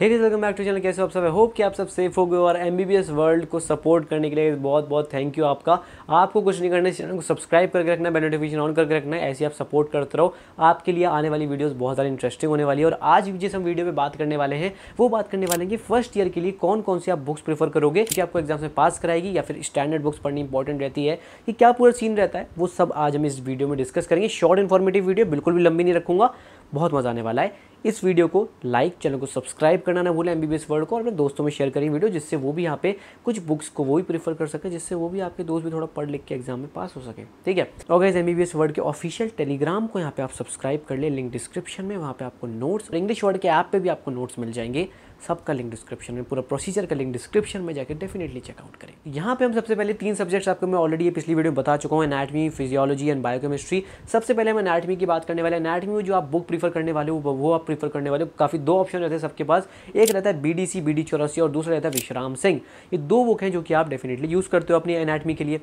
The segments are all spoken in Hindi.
Hey guys welcome back to channel कैसे हो आप सब होप कि आप सब सेफ हो गए और एम वर्ल्ड को सपोर्ट करने के लिए बहुत बहुत थैंक यू आपका आपको कुछ नहीं करना चैनल को सब्सक्राइब करके रखना है बेल नोटिफिकेशन ऑन करके रखना है ऐसे आप सपोर्ट करते रहो आपके लिए आने वाली वीडियोस बहुत ज़्यादा इंटरेस्टिंग होने वाली है और आज जिस हम वीडियो में बात करने वाले हैं वो बात करने वाले हैं कि फर्स्ट ईयर के लिए कौन कौन सी आप बुक्स प्रीफर करोगे कि आपको एग्जाम में पास कराएगी या फिर स्टैंडर्ड बुक्स पढ़नी इंपॉर्टेंट रहती है कि क्या पूरा सीन रहता है वो सब आज हम इस वीडियो में डिस्कस करेंगे शॉर्ट इन्फॉर्मेटिव वीडियो बिल्कुल भी लंबी नहीं रखूँगा बहुत मज़ा आने वाला है इस वीडियो को लाइक चैनल को सब्सक्राइब करना ना भूलें एमबीबीएस वर्ड को और अपने दोस्तों में शेयर करें वीडियो जिससे वो भी यहाँ पे कुछ बुक्स को वो भी प्रीफर कर सके जिससे वो भी आपके दोस्त भी थोड़ा पढ़ लिख के एग्जाम में पास हो सके ठीक है और गाइज एमबीबीएस वर्ड के ऑफिशियल टेलीग्राम को यहाँ पे आप सब्सक्राइब कर ले लिंक डिस्क्रिप्शन में वहाँ पे आपको नोट्स इंग्लिश वर्ड के ऐप पर भी आपको नोट्स मिल जाएंगे सबका लिंक डिस्क्रिप्शन में पूरा प्रोसीजर का लिंक डिस्क्रिप्शन में जाकर डेफिनेटली चेकआउट करें यहाँ पे हम सबसे पहले तीन सब्जेक्ट्स आपको मैं ऑलरेडी पिछली वीडियो में बता चुका हूँ एनाटमी फिजियोलॉजी एंड बायोकेमिस्ट्री सबसे पहले हम एनाटमी की बात करने वाले एनाटमी जो आप बुक प्रीफर करने वाले हो वो आप प्रीफर करने वाले काफ़ी दो ऑप्शन रहते हैं सबके पास एक रहता है बीडीसी बीडी चौरासी और दूसरा रहता है विश्राम सिंह ये दो बुक हैं जो कि आप डेफिनेटली यूज़ करते हो अपनी एनाटमी के लिए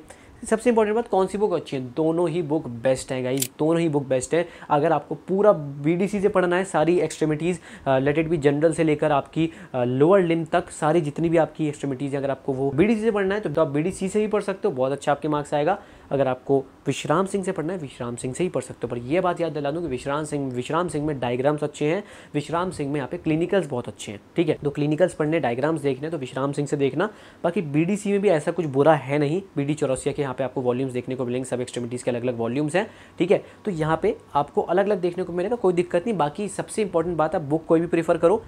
सबसे इंपॉर्टेंट बात कौन सी बुक अच्छी है दोनों ही बुक बेस्ट हैं गाइज दोनों ही बुक बेस्ट हैं अगर आपको पूरा बीडीसी से पढ़ना है सारी एक्सट्रीमिटीज़ लेटेड भी जनरल से लेकर आपकी लोअर लिम तक सारी जितनी भी आपकी एक्सट्रीमिटीज़ अगर आपको वो बीडीसी से पढ़ना है तो आप बीडीसी से ही पढ़ सकते हो बहुत अच्छा आपके मार्क्स आएगा अगर आपको विश्राम सिंह से पढ़ना है विश्राम सिंह से ही पढ़ सकते हो पर यह बात याद दिला दूँ कि विश्राम सिंह विश्राम सिंह में डायग्राम्स अच्छे हैं विश्राम सिंह में यहाँ पे क्लिनिकल्स बहुत अच्छे हैं ठीक है तो क्लिनिकल्स पढ़ने डायग्राम्स देखने तो विश्राम सिंह से देखना बाकी बी में भी ऐसा कुछ बुरा है नहीं बी डी चौरसिया के यहाँ पे आपको वॉल्यूम्स देखने को मिलेंगे सब एक्सट्रीमिटीज़ के अलग अलग वॉल्यूम्स हैं ठीक है तो यहाँ पे आपको अलग अलग देखने को मिलेगा कोई दिक्कत नहीं बाकी सबसे इंपॉर्टेंट बात है बुक कोई भी प्रीफर करो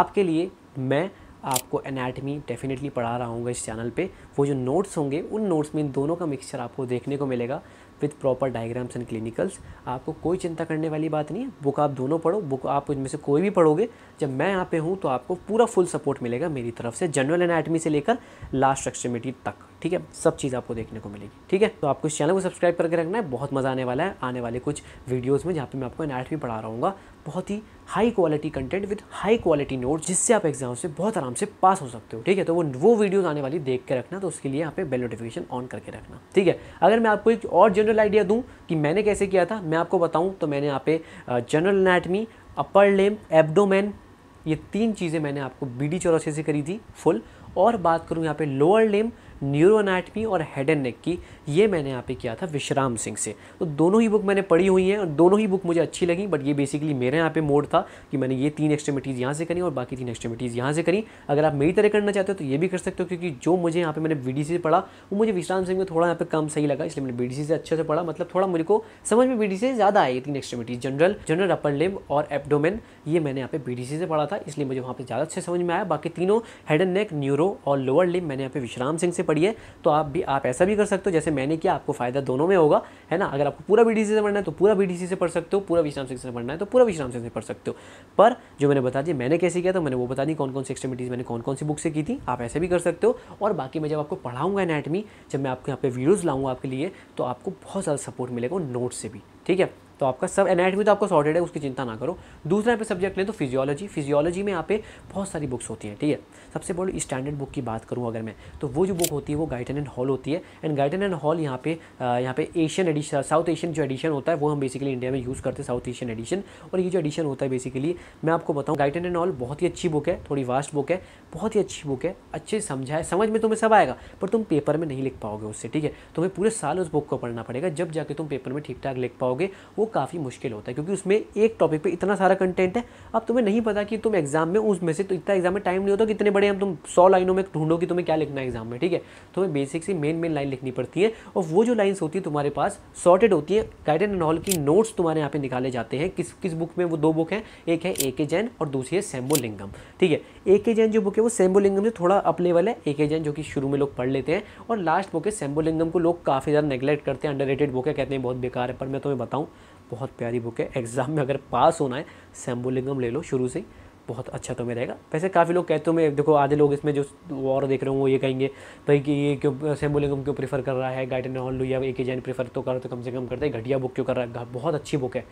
आपके लिए मैं आपको एनाटमी डेफिनेटली पढ़ा रहा हूँ इस चैनल पे वो जो नोट्स होंगे उन नोट्स में इन दोनों का मिक्सचर आपको देखने को मिलेगा with proper diagrams and clinicals आपको कोई चिंता करने वाली बात नहीं है बुक आप दोनों पढ़ो बुक आप इनमें से कोई भी पढ़ोगे जब मैं यहाँ पे हूँ तो आपको पूरा फुल सपोर्ट मिलेगा मेरी तरफ से जनरल एनाटमी से लेकर लास्ट एक्सट्रीमिटी तक ठीक है सब चीज़ आपको देखने को मिलेगी ठीक है तो आपको इस चैनल को सब्सक्राइब करके रखना है बहुत मज़ा आने वाला है आने वाले कुछ वीडियोज़ में जहाँ पर मैं आपको भी पढ़ा रहा बहुत ही high quality content with high quality note जिससे आप एग्जाम से बहुत आराम से पास हो सकते हो ठीक है तो वो वो वीडियोज़ आने वाली देख के रखना तो उसके लिए यहाँ पे बेल नोटिफिकेशन ऑन करके रखना ठीक है अगर मैं आपको एक और जनरल आइडिया दूँ कि मैंने कैसे किया था मैं आपको बताऊँ तो मैंने यहाँ पे जनरल अनाटमी अपर लेम एबडोमैन ये तीन चीज़ें मैंने आपको बी डी चौरासी से करी थी फुल और बात करूँ यहाँ पे लोअर लेम न्यूरोनाटमी और हेड एंड नेक की ये मैंने यहाँ पे किया था विश्राम सिंह से तो दोनों ही बुक मैंने पढ़ी हुई हैं और दोनों ही बुक मुझे अच्छी लगी बट ये बेसिकली मेरे यहाँ पे मोड था कि मैंने ये तीन एक्सट्रीमिटीज़ यहाँ से करी और बाकी तीन एक्सट्रीमिटीज़ यहाँ से करी अगर आप मेरी तरह करना चाहते हो तो ये भी कर सकते हो क्योंकि जो मुझे यहाँ पे मैंने बी से पढ़ा वो मुझे विश्राम सिंह में थोड़ा यहाँ पे कम सही लगा इसलिए मैंने बी से अच्छे से पढ़ा मतलब थोड़ा मुझे को समझ में बी से ज़्यादा आई तीन extremities general general upper limb और एपडोमेन ये मैंने यहाँ पे बी से पढ़ा था इसलिए मुझे वहाँ पर ज़्यादा अच्छे समझ में आया बाकी तीनों हेड एंड नेक न्यूरो और लोअर लिम मैंने यहाँ पे विश्राम सिंह से पढ़ा पड़ी है तो आप भी आप ऐसा भी कर सकते हो जैसे मैंने किया आपको फ़ायदा दोनों में होगा है ना अगर आपको पूरा बी से पढ़ना है तो पूरा बी से पढ़ सकते हो पूरा विश्राम सिंह से पढ़ना है तो पूरा विश्राम सिंह से पढ़ सकते हो पर जो मैंने बता दिया मैंने कैसे किया था मैंने वो बता दी कौन कौन सी एक्टिविटीज़ मैंने कौन कौन सी बुक से की थी आप ऐसे भी कर सकते हो और बाकी मैं जब आपको पढ़ाऊंगा एनाटमी जब मैं आपके यहाँ पे वीडियोज़ लाऊंगा आपके लिए तो आपको बहुत ज़्यादा सपोर्ट मिलेगा नोट्स से भी ठीक है तो आपका सब एनाटमी तो आपका सॉर्टेड है उसकी चिंता ना करो दूसरा यहाँ पे सब्जेक्ट लें तो फिजियोलॉजी फिजियोलॉजी में यहाँ पे बहुत सारी बुक्स होती हैं ठीक है सबसे बड़ी स्टैंडर्ड बुक की बात करूँ अगर मैं तो वो जो बुक होती है वो गाइटन एंड हॉल होती है एंड गाइटन एंड हॉल यहाँ पे यहाँ पे एशियन एडिशन साउथ एशियन जो एडिशन होता है वो हम बेसिकली इंडिया में यूज़ करते हैं साउथ एशियन एडिशन और ये जो एडिशन होता है बेसिकली मैं आपको बताऊँ गाइटन एंड हॉल बहुत ही अच्छी बुक है थोड़ी वास्ट बुक है बहुत ही अच्छी बुक है अच्छे समझा है समझ में तुम्हें सब आएगा पर तुम पेपर में नहीं लिख पाओगे उससे ठीक है तुम्हें पूरे साल उस बुक को पढ़ना पड़ेगा जब जाके तुम पेपर में ठीक ठाक लिख पाओगे वो वो काफ़ी मुश्किल होता है क्योंकि उसमें एक टॉपिक पे इतना सारा कंटेंट है अब तुम्हें नहीं पता कि तुम एग्जाम में उसमें से तो इतना एग्जाम में टाइम नहीं होता कितने बड़े हम तुम सौ लाइनों में ढूंढो कि तुम्हें क्या लिखना है एग्जाम में ठीक है तुम्हें बेसिक सी मेन मेन लाइन लिखनी पड़ती है और वो जो लाइन्स होती है तुम्हारे पास सॉर्टेड होती है गाइडेड एंड हॉल की नोट्स तुम्हारे यहाँ पे निकाले जाते हैं किस किस बुक में वो दो बुक हैं एक है ए के जैन और दूसरी है सेम्बोलिंगम ठीक है ए के जैन जो बुक है वो सेम्बोलिंगम से थोड़ा अप लेवल है ए के जैन जो कि शुरू में लोग पढ़ लेते हैं और लास्ट बुक है सेम्बोलिंगम को लोग काफ़ी ज़्यादा नेगलेक्ट करते हैं अंडर बुक है कहते हैं बहुत बेकार है पर मैं तुम्हें बताऊँ बहुत प्यारी बुक है एग्ज़ाम में अगर पास होना है सैम्बुलिंगम ले लो शुरू से बहुत अच्छा तुम्हें तो रहेगा वैसे काफ़ी लोग कहते हैं देखो आधे लोग इसमें जो और देख रहे हो वो ये कहेंगे भाई कि ये क्यों सैम्बोलिंगम क्यों प्रीफर कर रहा है गाइडन हॉल या ए के जैन प्रीफर तो कर तो कम से कम करते हैं घटिया बुक क्यों कर रहा है बहुत अच्छी बुक है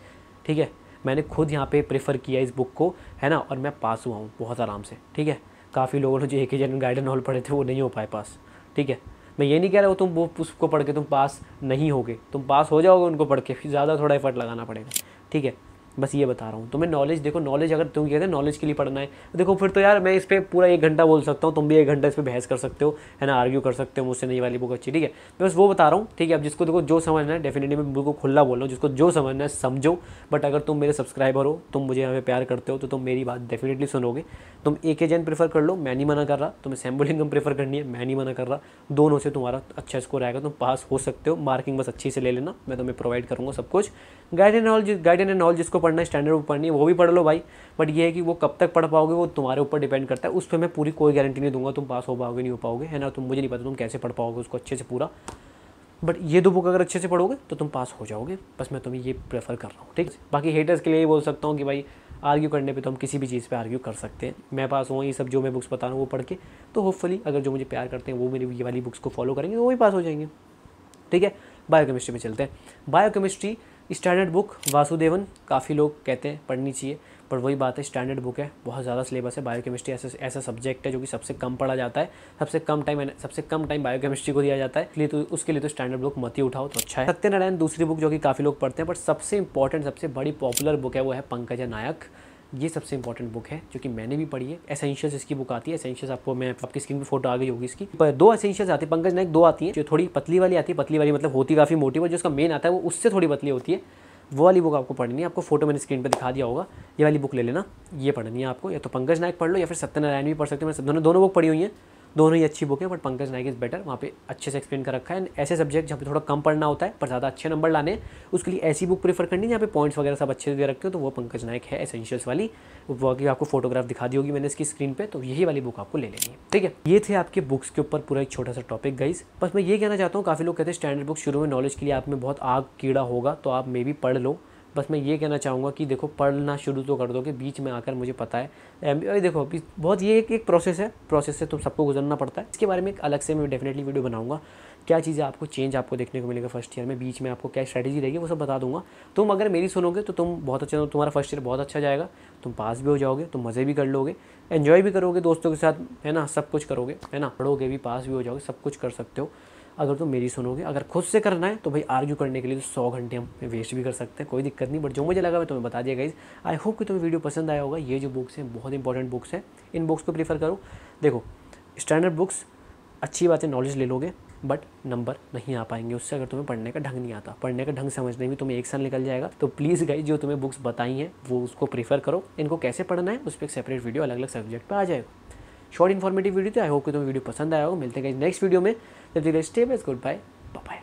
ठीक है मैंने खुद यहाँ पे प्रेफर किया इस बुक को है ना और मैं पास हुआ हूँ बहुत आराम से ठीक है काफ़ी लोगों ने जो एक के जैन गाइडन हॉल पढ़े थे वो नहीं हो पाए पास ठीक है मैं ये नहीं कह रहा हूँ तुम वो उसको पढ़ के तुम पास नहीं होगे तुम पास हो जाओगे उनको पढ़ के फिर ज़्यादा थोड़ा एफर्ट लगाना पड़ेगा ठीक है बस ये बता रहा हूँ तुम्हें नॉलेज देखो नॉलेज अगर तुम कहते हैं नॉलेज के लिए पढ़ना है तो देखो फिर तो यार मैं इस पर पूरा एक घंटा बोल सकता हूँ तुम भी एक घंटा इस पर बहस कर सकते हो है ना आर्ग्यू कर सकते हो मुझसे नहीं वाली बुक अच्छी ठीक है मैं बस वो बता रहा हूँ ठीक है अब जिसको देखो जो समझना है डेफिनेटली मैं बिल्कुल खुला बोल रहा हूँ जिसको जो समझना है समझो बट अगर तुम मेरे सब्सक्राइबर हो तुम मुझे हमें प्यार करते हो तो तुम मेरी बात डेफिनेटली सुनोगे तुम एक एजेंट प्रीफर कर लो मैं नहीं मना कर रहा तुम्हें सैम्बल इनकम प्रेफर करनी है मैं नहीं मना कर रहा दोनों से तुम्हारा अच्छा स्कोर आएगा तुम पास हो सकते हो मार्किंग बस अच्छी से ले लेना मैं तुम्हें प्रोवाइड करूँगा सब कुछ guide and knowledge guide and knowledge जिसको पढ़ना है स्टैंडर्ड बुक पढ़नी है वो भी पढ़ लो भाई बट ये है कि वो कब तक पढ़ पाओगे वो तुम्हारे ऊपर डिपेंड करता है उस पर मैं पूरी कोई गारंटी नहीं दूंगा तुम पास हो पाओगे नहीं हो पाओगे है ना तुम मुझे नहीं पता तुम कैसे पढ़ पाओगे उसको अच्छे से पूरा बट ये दो बुक अगर अच्छे से पढ़ोगे तो तुम पास हो जाओगे बस मैं तुम्हें ये प्रेफर कर रहा हूँ ठीक है बाकी हेटर्स के लिए ये बोल सकता हूँ कि भाई आर्ग्यू करने पे तो हम किसी भी चीज़ पे आर्ग्यू कर सकते हैं मैं पास हूँ ये सब जो मैं बुक्स बता रहा हूँ वो पढ़ के तो होपफुली अगर जो मुझे प्यार करते हैं वो मेरी ये वाली बुक्स को फॉलो करेंगे तो भी पास हो जाएंगे ठीक है बायोकेमिस्ट्री में चलते हैं बायोकेमिस्ट्री स्टैंडर्ड बुक वासुदेवन काफ़ी लोग कहते हैं पढ़नी चाहिए पर वही बात है स्टैंडर्ड बुक है बहुत ज़्यादा सिलेबस है बायोकेमिस्ट्री ऐसा ऐसा सब्जेक्ट है जो कि सबसे कम पढ़ा जाता है सबसे कम टाइम सबसे कम टाइम बायोकेमिस्ट्री को दिया जाता है इसलिए तो उसके लिए तो स्टैंडर्ड बुक मत ही उठाओ तो अच्छा है सत्यनारायण दूसरी बुक जो कि काफ़ी लोग पढ़ते हैं बट सबसे इंपॉर्टेंट सबसे बड़ी पॉपुलर बुक है वो है पंकजा नायक ये सबसे इंपॉर्टेंट बुक है जो कि मैंने भी पढ़ी है एसेंशियल्स इसकी बुक आती है एसेंशियल्स आपको मैं आपकी स्क्रीन पर फोटो आ गई होगी इसकी पर दो एसेंशियल्स आती है पंकज नायक दो आती है जो थोड़ी पतली वाली आती है पतली वाली मतलब होती काफ़ी मोटी पर जो उसका मेन आता है वो उससे थोड़ी पतली होती है वो वाली बुक आपको पढ़नी है आपको फोटो मैंने स्क्रीन पर दिखा दिया होगा ये वाली बुक ले लेना ये पढ़नी है आपको या तो पंकज नायक पढ़ लो या फिर सत्यनारायण भी पढ़ सकते हैं मैं दोनों दोनों बुक पढ़ी हुई हैं दोनों ही अच्छी बुक है but Pankaj Naik is better वहाँ पे अच्छे से एक्सप्लेन कर रखा है एंड ऐसे सब्जेक्ट जहाँ पे थोड़ा कम पढ़ना होता है पर ज़्यादा अच्छे नंबर लाने उसके लिए ऐसी बुक प्रीफर करनी जहाँ पे पॉइंट्स वगैरह सब अच्छे से दे रखे हो तो वो पंकज नायक है एसेंशियल्स वाली वो की आपको फोटोग्राफ दिखा दी होगी मैंने इसकी स्क्रीन पर तो यही वाली बुक आपको ले लेनी है ठीक है ये थे आपके बुक्स के ऊपर पूरा एक छोटा सा टॉपिक गाइज बस मैं ये कहना चाहता हूँ काफ़ी लोग कहते हैं स्टैंडर्ड बुक शुरू में नॉलेज के लिए आप में बहुत आग कीड़ा होगा तो आप मे बी पढ़ लो बस मैं ये कहना चाहूँगा कि देखो पढ़ना शुरू तो कर दोगे बीच में आकर मुझे पता है एम देखो बहुत ये एक एक प्रोसेस है प्रोसेस से तुम सबको गुजरना पड़ता है इसके बारे में एक अलग से मैं डेफिनेटली वीडियो बनाऊँगा क्या चीज़ें आपको चेंज आपको देखने को मिलेगा फर्स्ट ईयर में बीच में आपको क्या स्ट्रैटेजी रहेगी वो सब बता दूंगा तुम अगर मेरी सुनोगे तो तुम बहुत अच्छे तुम्हारा फर्स्ट ईयर बहुत अच्छा जाएगा तुम पास भी हो जाओगे तुम मज़े भी कर लोगे एन्जॉय भी करोगे दोस्तों के साथ है ना सब कुछ करोगे है ना पढ़ोगे भी पास भी हो जाओगे सब कुछ कर सकते हो अगर तुम मेरी सुनोगे अगर खुद से करना है तो भाई आर्ग्यू करने के लिए तो सौ घंटे हम वेस्ट भी कर सकते हैं कोई दिक्कत नहीं बट जो मुझे लगा मैं तुम्हें बता दिया गाइज आई होप कि तुम्हें वीडियो पसंद आया होगा ये जो बुक्स हैं बहुत इंपॉर्टेंट बुक्स हैं इन बुक्स को प्रीफर करो देखो स्टैंडर्ड बुक्स अच्छी बातें नॉलेज ले लोगे बट नंबर नहीं आ पाएंगे उससे अगर तुम्हें पढ़ने का ढंग नहीं आता पढ़ने का ढंग समझने में तुम्हें एक साल निकल जाएगा तो प्लीज़ गाइज जो तुम्हें बुक्स बताई हैं वो उसको प्रीफर करो इनको कैसे पढ़ना है उस पर एक सेपरेट वीडियो अलग अलग सब्जेक्ट पर आ जाएगा शॉर्ट इन्फॉर्मेटिव वीडियो थी आई होप कि तुम्हें वीडियो पसंद आया हो मिलते हैं गाइज नेक्स्ट वीडियो में The delay stay is goodbye. Bye bye.